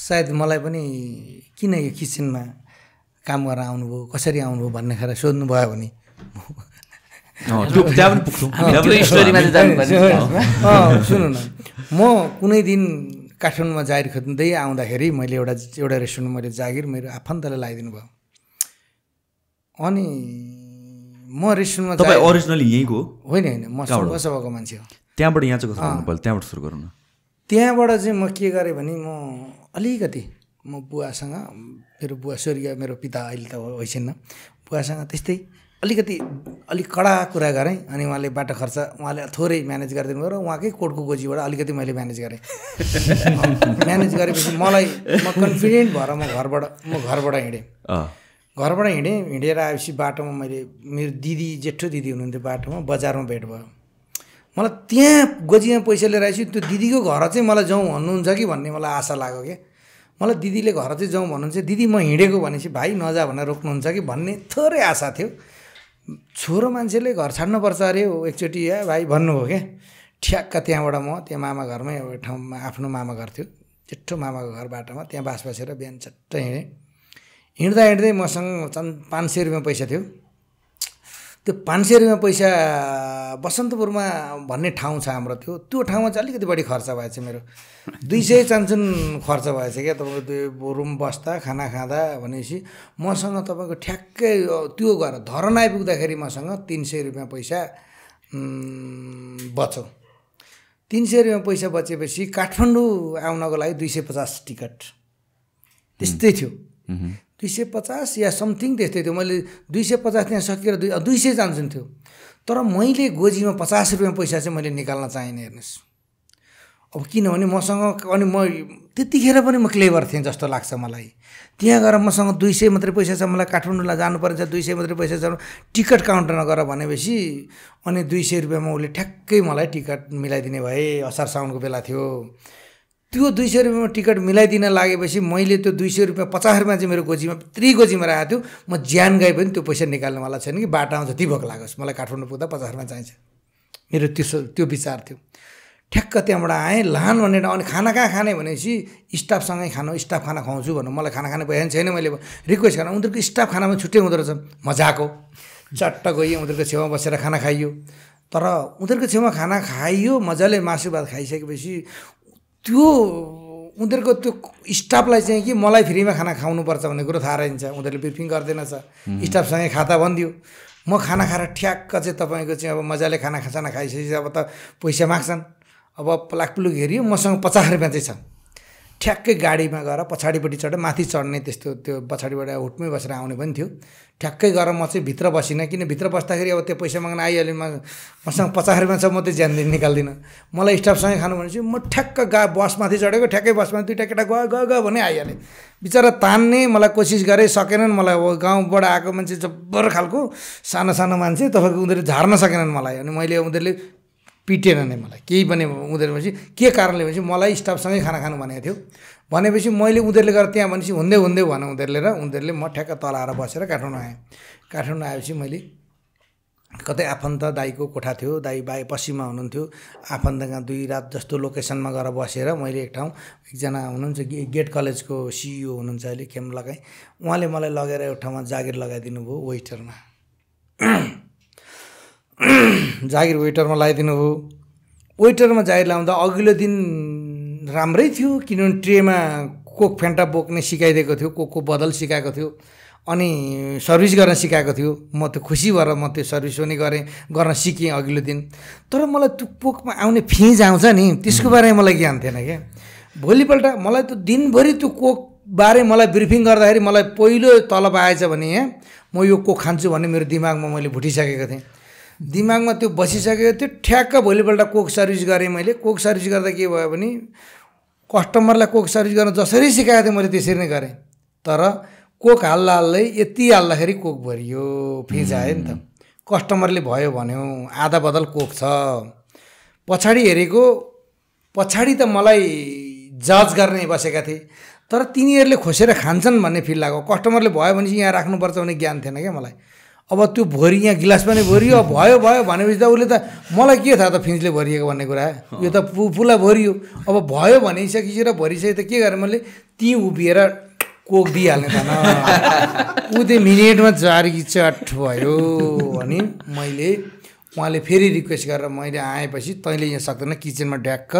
सायद मलाई पनि किन यो किचनमा काम गरेर आउनुभयो कसरी आउनुभयो भन्ने सोध्नु सोध्नुभयो भने सुन न म कुनै दिन काठमाडौँमा जागिर खोज्दै आउँदाखेरि मैले एउटा एउटा रेस्टुरेन्टमा मैले जागिर मेरो आफन्तले लगाइदिनु भयो अनि म रेस्टुरेन्टमा तपाईँ ओरिजिनली यहीँको होइन होइन म सभाको मान्छे हो त्यहाँबाट यहाँ चाहिँ त्यहाँबाट सुरु गरौँ न त्यहाँबाट चाहिँ म के गरेँ भने म अलिकति म बुवासँग मेरो बुवा स्वर्गीय मेरो पिता अहिले त होइसिन्न बुवासँग त्यस्तै अलिकति अलिक कडा कुरा गरेँ अनि उहाँले बाटो खर्च उहाँले थोरै म्यानेज गरिदिनु भयो र उहाँकै कोटको गोजीबाट अलिकति मैले म्यानेज गरेँ म्यानेज गरेपछि मलाई म कन्फिडेन्ट भएर म घरबाट म घरबाट हिँडेँ घरबाट हिँडेँ हिँडेर आएपछि बाटोमा मैले मेरो दिदी जेठो दिदी हुनुहुन्थ्यो बाटोमा बजारमा भेट भयो मलाई त्यहाँ गोजीमा पैसा लिएर आएपछि त्यो दिदीको घर चाहिँ मलाई जाउँ भन्नुहुन्छ कि भन्ने मलाई आशा लाग्यो क्या मलाई दिदीले घर चाहिँ जाउँ भन्नुहुन्छ दिदी म हिँडेको भनेपछि भाइ नजा भनेर रोक्नुहुन्छ कि भन्ने थोरै आशा थियो छोरो मान्छेले घर छाड्नुपर्छ अरे हो एकचोटि या भाइ भन्नुभयो क्या ठ्याक्क त्यहाँबाट म त्यहाँ मामा घरमै एउटा ठाउँमा आफ्नो मामा घर थियो चिठो मामाको घर बाटोमा त्यहाँ बास बसेर बिहान चट्टै हिँडेँ हिँड्दा हिँड्दै मसँग पाँच सय रुपियाँ पैसा थियो त्यो पाँच सय रुपियाँ पैसा बसन्तपुरमा भन्ने ठाउँ छ हाम्रो त्यो त्यो ठाउँमा चाहिँ अलिकति बढी खर्च भएछ मेरो दुई सय चान्चुन खर्च भएछ क्या तपाईँको त्यो रुम बस्दा खाना खाँदा भनेपछि मसँग तपाईँको ठ्याक्कै त्यो गएर धरन आइपुग्दाखेरि मसँग तिन सय रुपियाँ पैसा बच्यो तिन सय रुपियाँ पैसा बचेपछि काठमाडौँ आउनको लागि दुई सय पचास टिकट त्यस्तै थियो दुई सय पचास या समथिङ त्यस्तै थियो मैले दुई सय पचास त्यहाँ सकेर दुई दुई सय जान्छन् थियो तर मैले गोजीमा पचास रुपियाँ पैसा चाहिँ मैले निकाल्न चाहिनँ हेर्नुहोस् अब किनभने मसँग अनि म त्यतिखेर पनि म क्लेभर थिएँ जस्तो लाग्छ मलाई त्यहाँ गएर मसँग दुई सय मात्रै पैसा छ मलाई काठमाडौँलाई जानु पर्छ दुई सय मात्रै पैसा छ टिकट काउन्टरमा गएर भनेपछि अनि दुई सय रुपियाँमा उसले ठ्याक्कै मलाई टिकट मिलाइदिने भए असार साउनको बेला थियो त्यो दुई सय रुपियाँमा टिकट मिलाइदिन लागेपछि मैले त्यो दुई सय रुपियाँ पचास रुपियाँ चाहिँ मेरो गोजीमा त्रिगोजीमा राखेको थियो म ज्यान गए पनि त्यो पैसा निकाल्नेवाला छैन कि बाटामा आउँछ दिभक लागोस् मलाई काठमाडौँ पुग्दा पचास रुपियाँ चाहिन्छ मेरो त्यो त्यो विचार थियो ठ्याक्क त्यहाँबाट आएँ लान भनेर अनि खाना कहाँ खाने भनेपछि स्टाफसँगै खानु स्टाफ खाना खुवाउँछु भन्नु मलाई खाना खाने पैसा छैन मैले रिक्वेस्ट गरेँ उनीहरूको स्टाफ खानामा छुट्टै हुँदो रहेछ मजाको चट्ट गयो उनीहरूको छेउमा बसेर खाना खाइयो तर उनीहरूको छेउमा खाना खाइयो मजाले मासु भात खाइसकेपछि त्यो उनीहरूको त्यो स्टाफलाई चाहिँ कि मलाई फ्रीमा खाना खुवाउनुपर्छ भन्ने कुरो थाहा रहन्छ उनीहरूले ब्रिफिङ गर्दैनछ स्टाफसँगै खाता भनिदियो म खाना खाएर ठ्याक्क चाहिँ तपाईँको चाहिँ अब मजाले खाना खाना खाइसकेपछि अब त पैसा माग्छन् अब लाखपुलुक हेऱ्यो मसँग पचास रुपियाँ चाहिँ छ ठ्याक्कै गाडीमा गएर पछाडिपट्टि चढेर माथि चढ्ने त्यस्तो त्यो पछाडिबाट हुटमै बसेर आउने पनि थियो ठ्याक्कै गरेर म चाहिँ भित्र बसिनँ किन भित्र बस्दाखेरि अब त्यो पैसा माग्न आइहाल्यो म मसँग पचास रुपियाँ छ म त्यो ज्यान दिन निकाल्दिनँ मलाई स्टाफसँगै खानु भनेपछि म ठ्याक्क गा बसमाथि चढेको ठ्याक्कै बसमा दुइटा केटा गयो गयो गयो भने आइहालेँ बिचरा तान्ने मलाई कोसिस गरेँ सकेनन् मलाई अब गाउँबाट आएको मान्छे जब्बर खालको सानो सानो मान्छे तपाईँको उनीहरूले झार्न सकेनन् मलाई अनि मैले उनीहरूले पिटेन नै मलाई केही पनि उनीहरू भनेपछि के कारणले भनेपछि मलाई स्टाफसँगै खाना खानु भनेको थियो भनेपछि मैले उनीहरूले गरेर त्यहाँ भनेपछि हुँदै हुँदै भने उनीहरूले र उनीहरूले म ठ्याक्क तल आएर बसेर काठमाडौँ आएँ काठमाडौँ आएपछि मैले कतै आफन्त दाईको कोठा थियो दाई बाई पश्चिममा हुनुहुन्थ्यो आफन्तका दुई रात जस्तो लोकेसनमा गएर बसेर मैले एक ठाउँ एकजना हुनुहुन्छ गेट कलेजको सिइओ हुनुहुन्छ अहिले खेम लगाई उहाँले मलाई लगेर एउटा ठाउँमा जागिर लगाइदिनु भयो वेटरमा जागिर वेटरमा लगाइदिनु भयो वेटरमा जागिर लाउँदा अघिल्लो दिन राम्रै थियो किनभने ट्रेमा कोक फेन्टा बोक्ने सिकाइदिएको थियो कोकको बदल सिकाएको थियो अनि सर्भिस गर्न सिकाएको थियो म त्यो खुसी भएर म त्यो सर्भिस पनि गरेँ गर्न सिकेँ अघिल्लो दिन तर मलाई त्यो कोकमा आउने फिज आउँछ नि त्यसको बारेमा मलाई ज्ञान थिएन क्या भोलिपल्ट मलाई त्यो दिनभरि त्यो कोक बारे मलाई ब्रिफिङ गर्दाखेरि मलाई पहिलो तलब आएछ भने यहाँ म यो कोक खान्छु भन्ने मेरो दिमागमा मैले भुटिसकेको थिएँ दिमागमा त्यो बसिसकेको त्यो ठ्याक्क भोलिपल्ट कोक सर्भिस गरेँ मैले कोक सर्भिस गर्दा के भयो भने कस्टमरलाई कोक सर्भिस गर्न जसरी सिकाएको थिएँ मैले त्यसरी नै गरेँ तर कोक हाल्दा हाल्दै यति हाल्दाखेरि कोक भरियो फिज आयो नि त कस्टमरले भयो भन्यो आधा बदल कोक छ पछाडि हेरेको पछाडि त मलाई जज गर्ने बसेका थिए तर तिनीहरूले खोसेर खान्छन् भन्ने फिल लाग्यो कस्टमरले भयो भने चाहिँ यहाँ राख्नुपर्छ भन्ने ज्ञान थिएन क्या मलाई अब त्यो भरि यहाँ गिलास पनि भरियो भयो भयो भनेपछि त उसले त मलाई के थाहा त फिन्चले भरिएको भन्ने कुरा यो त पु पुला भरियो अब भयो भनिसकेपछि र भरिसके त के गरेँ मैले ती उभिएर कोक दिइहाल्ने त ऊ त्यो मिनेटमा जारी चट भयो भने मैले उहाँले फेरि रिक्वेस्ट गरेर मैले आएपछि तैँले यहाँ सक्दैन किचनमा ड्याक्क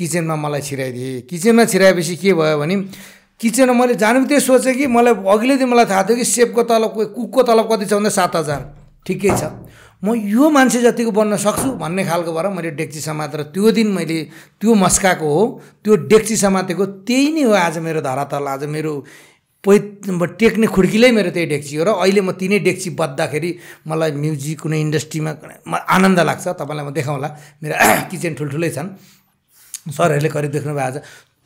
किचनमा मलाई छिराइदिएँ किचनमा छिराएपछि के भयो भने किचनमा मैले जानु बित्तिकै सोचेँ कि मलाई अघिल्लो दिन मलाई थाहा थियो कि सेफको तलब कुकको तलब कति छ भन्दा सात हजार ठिकै छ म यो मान्छे जतिको बन्न सक्छु भन्ने खालको भएर मैले डेक्ची समातेर त्यो दिन मैले त्यो मस्काको हो त्यो डेक्ची समातेको त्यही नै हो आज मेरो धरातल आज मेरो पै टेक्ने खुड्कीले मेरो त्यही डेक्ची हो र अहिले म तिनै डेक्ची बज्दाखेरि मलाई म्युजिक कुनै इन्डस्ट्रीमा आनन्द लाग्छ तपाईँलाई म देखाउँला मेरो किचन ठुल्ठुलै छन् सरहरूले करिब देख्नुभयो आज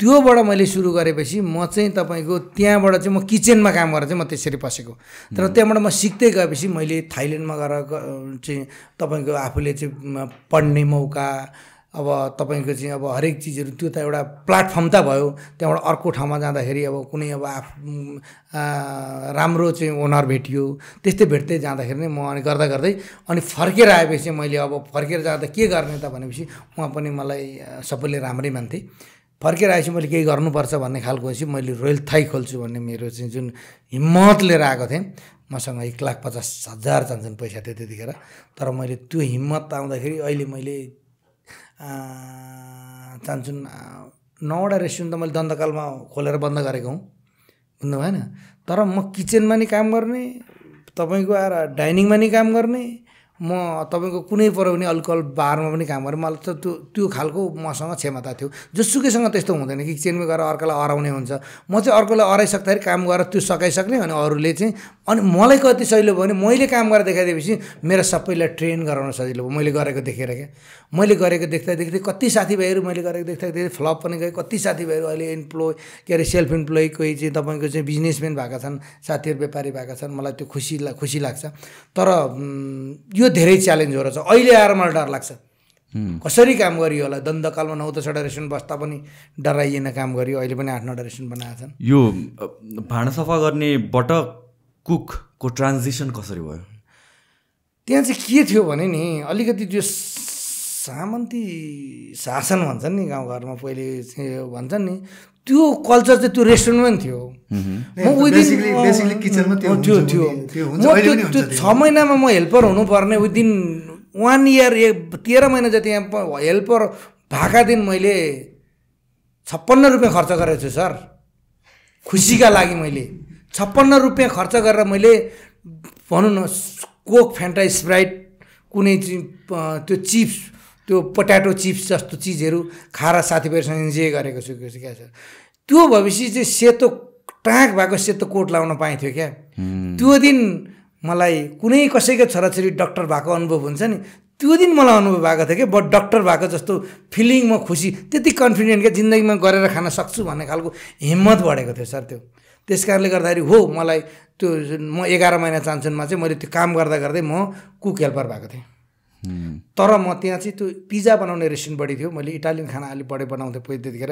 त्योबाट मैले सुरु गरेपछि म चाहिँ तपाईँको त्यहाँबाट चाहिँ म किचनमा काम गरेर चाहिँ म त्यसरी पसेको तर त्यहाँबाट म सिक्दै गएपछि मैले थाइल्यान्डमा गएर चाहिँ तपाईँको आफूले चाहिँ पढ्ने मौका अब तपाईँको चाहिँ अब हरेक चिजहरू त्यो त एउटा प्लेटफर्म त भयो त्यहाँबाट अर्को ठाउँमा जाँदाखेरि अब कुनै अब आफ राम्रो चाहिँ ओनर भेटियो त्यस्तै भेट्दै जाँदाखेरि नै म अनि गर्दा गर्दै अनि फर्केर आएपछि मैले अब फर्केर जाँदा के गर्ने त भनेपछि उहाँ पनि मलाई सबैले राम्रै मान्थे फर्केर आएपछि मैले केही गर्नुपर्छ भन्ने खालको भएपछि मैले रोयल थाई खोल्छु भन्ने मेरो चाहिँ जुन हिम्मत लिएर आएको थिएँ मसँग एक लाख पचास हजार जान्छन् पैसा थियो त्यतिखेर तर मैले त्यो हिम्मत आउँदाखेरि अहिले मैले चाहन्छन् नौवटा रेस्टुरेन्ट त मैले दन्तकालमा खोलेर बन्द गरेको हुँ बुझ्नु भएन तर म किचनमा नि काम गर्ने तपाईँको आएर डाइनिङमा नि काम गर्ने म तपाईँको कुनै पराउने अल्कोहल बारमा पनि काम गरेँ मलाई त त्यो त्यो खालको मसँग क्षमता थियो जोसुकैसँग त्यस्तो हुँदैन कि चेनमा गरेर अर्कालाई हराउने हुन्छ म चाहिँ अर्कोलाई हराइसक्दाखेरि काम गरेर त्यो सकाइसक्ने अनि अरूले चाहिँ अनि मलाई कति सजिलो भयो भने मैले काम गरेर देखाइदिएपछि मेरो सबैलाई ट्रेन गराउन सजिलो भयो मैले गरेको देखेर क्या मैले गरेको देख्दा देख्दै कति साथीभाइहरू मैले गरेको देख्दा देख्दै फ्लप पनि गएँ कति साथीभाइहरू अहिले इम्प्लोइ के अरे सेल्फ इम्प्लोइ कोही चाहिँ तपाईँको चाहिँ बिजनेसम्यान भएका छन् साथीहरू व्यापारी भएका छन् मलाई त्यो खुसी खुसी लाग्छ तर यो त्यो धेरै च्यालेन्ज हो रहेछ अहिले आएर मलाई डर लाग्छ कसरी काम गरियो होला दन्दकालमा नौ दसवटा रेस्टुरेन्ट बस्दा पनि डराइएन काम गरियो अहिले पनि आठ नौवटा रेस्टुरेन्ट बनाएको छन् यो भाँडा सफा गर्ने बट कुकको ट्रान्जेसन कसरी भयो त्यहाँ चाहिँ के थियो भने नि अलिकति त्यो सामन्ती शासन भन्छन् नि गाउँघरमा पहिले भन्छन् नि त्यो कल्चर चाहिँ त्यो रेस्टुरेन्टमा पनि थियो त्यो थियो त्यो छ महिनामा म हेल्पर हुनुपर्ने विदिन वान इयर तेह्र महिना जति यहाँ हेल्पर भएका दिन मैले छप्पन्न रुपियाँ खर्च गरेको छु सर खुसीका लागि मैले छप्पन्न रुपियाँ खर्च गरेर मैले भनौँ न कोक फ्यान्टा स्प्राइट कुनै त्यो चिप्स त्यो पोट्याटो चिप्स जस्तो चिजहरू खाएर साथीभाइहरूसँग इन्जोय गरेको छु क्या छ त्यो भएपछि चाहिँ सेतो टाँक भएको सेतो कोट लाउन पाइन्थ्यो क्या त्यो दिन मलाई कुनै कसैको छोराछोरी डक्टर भएको अनुभव हुन्छ नि त्यो दिन मलाई अनुभव भएको थियो कि बट डक्टर भएको जस्तो फिलिङ म खुसी त्यति कन्फिडेन्ट क्या जिन्दगीमा गरेर खान सक्छु भन्ने खालको हिम्मत बढेको थियो सर त्यो त्यस कारणले गर्दाखेरि हो मलाई त्यो म एघार महिना चान्सनमा चाहिँ मैले त्यो काम गर्दा गर्दै म कुक हेल्पर भएको थिएँ तर म त्यहाँ चाहिँ त्यो पिज्जा बनाउने रेस्टुरेन्ट बढी थियो मैले इटालियन खाना अलिक बढी बनाउँथेँ पहिला त्यतिखेर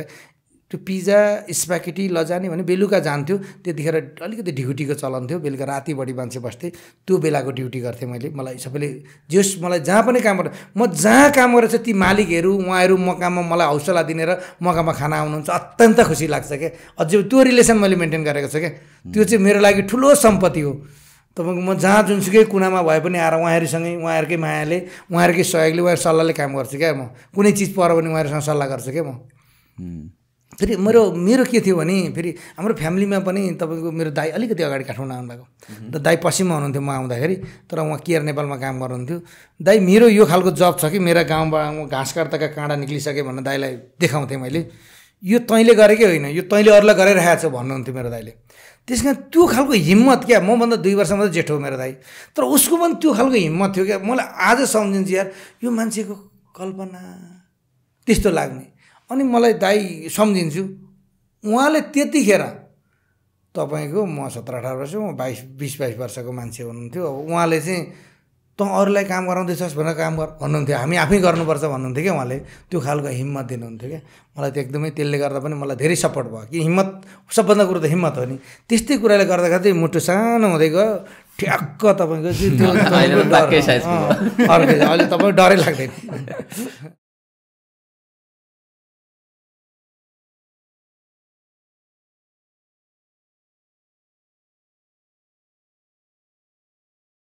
त्यो पिज्जा स्पाकेटी लजाने भने बेलुका जान्थ्यो त्यतिखेर अलिकति ढिकुटीको चलन थियो बेलुका राति बढी मान्छे बस्थेँ त्यो बेलाको ड्युटी गर्थेँ मैले मलाई सबैले जेस मलाई जहाँ पनि काम गर म जहाँ काम गरेर चाहिँ ती मालिकहरू उहाँहरू म मलाई हौसला दिनेर मकामा खाना आउनुहुन्छ अत्यन्त खुसी लाग्छ क्या अझै त्यो रिलेसन मैले मेन्टेन गरेको छु क्या त्यो चाहिँ मेरो लागि ठुलो सम्पत्ति हो तपाईँको म जहाँ जुनसुकै कुनामा भए पनि आएर उहाँहरूसँगै उहाँहरूकै मायाले उहाँहरूकै सहयोगले उहाँहरू सल्लाहले काम गर्छु क्या म कुनै चिज पर भने उहाँहरूसँग सल्लाह गर्छु क्या म फेरि मेरो मेरो के थियो भने फेरि हाम्रो फ्यामिलीमा पनि तपाईँको मेरो दाई अलिकति अगाडि काठमाडौँ आउनुभएको त दाई पश्चिममा हुनुहुन्थ्यो म आउँदाखेरि तर उहाँ केयर नेपालमा काम गर्नुहुन्थ्यो दाई मेरो यो खालको जब छ कि मेरा गाउँबाट घाँस काट्दाका काँडा निक्लिसकेँ भनेर दाईलाई देखाउँथेँ मैले यो तैँले गरेकै होइन यो तैँले अरूलाई राखेको छ भन्नुहुन्थ्यो मेरो दाईले त्यस कारण त्यो खालको हिम्मत क्या मभन्दा दुई वर्ष मात्रै जेठो मेरो दाई तर उसको पनि त्यो खालको हिम्मत थियो क्या मलाई आज सम्झिन्छु यार यो मान्छेको कल्पना त्यस्तो लाग्ने अनि मलाई दाई सम्झिन्छु उहाँले त्यतिखेर तपाईँको म सत्र अठार वर्ष म बाइस बिस बाइस वर्षको मान्छे हुनुहुन्थ्यो अब उहाँले चाहिँ तँ अरूलाई काम गराउँदैछस् भनेर काम गर भन्नुहुन्थ्यो हामी आफै गर्नुपर्छ भन्नुहुन्थ्यो क्या उहाँले त्यो खालको हिम्मत दिनुहुन्थ्यो क्या मलाई त्यो एकदमै त्यसले गर्दा पनि मलाई धेरै सपोर्ट भयो कि हिम्मत सबभन्दा कुरो त हिम्मत हो नि त्यस्तै कुराले गर्दाखेरि चाहिँ मुटु सानो हुँदै गयो ठ्याक्क तपाईँको अहिले तपाईँ डरै लाग्दैन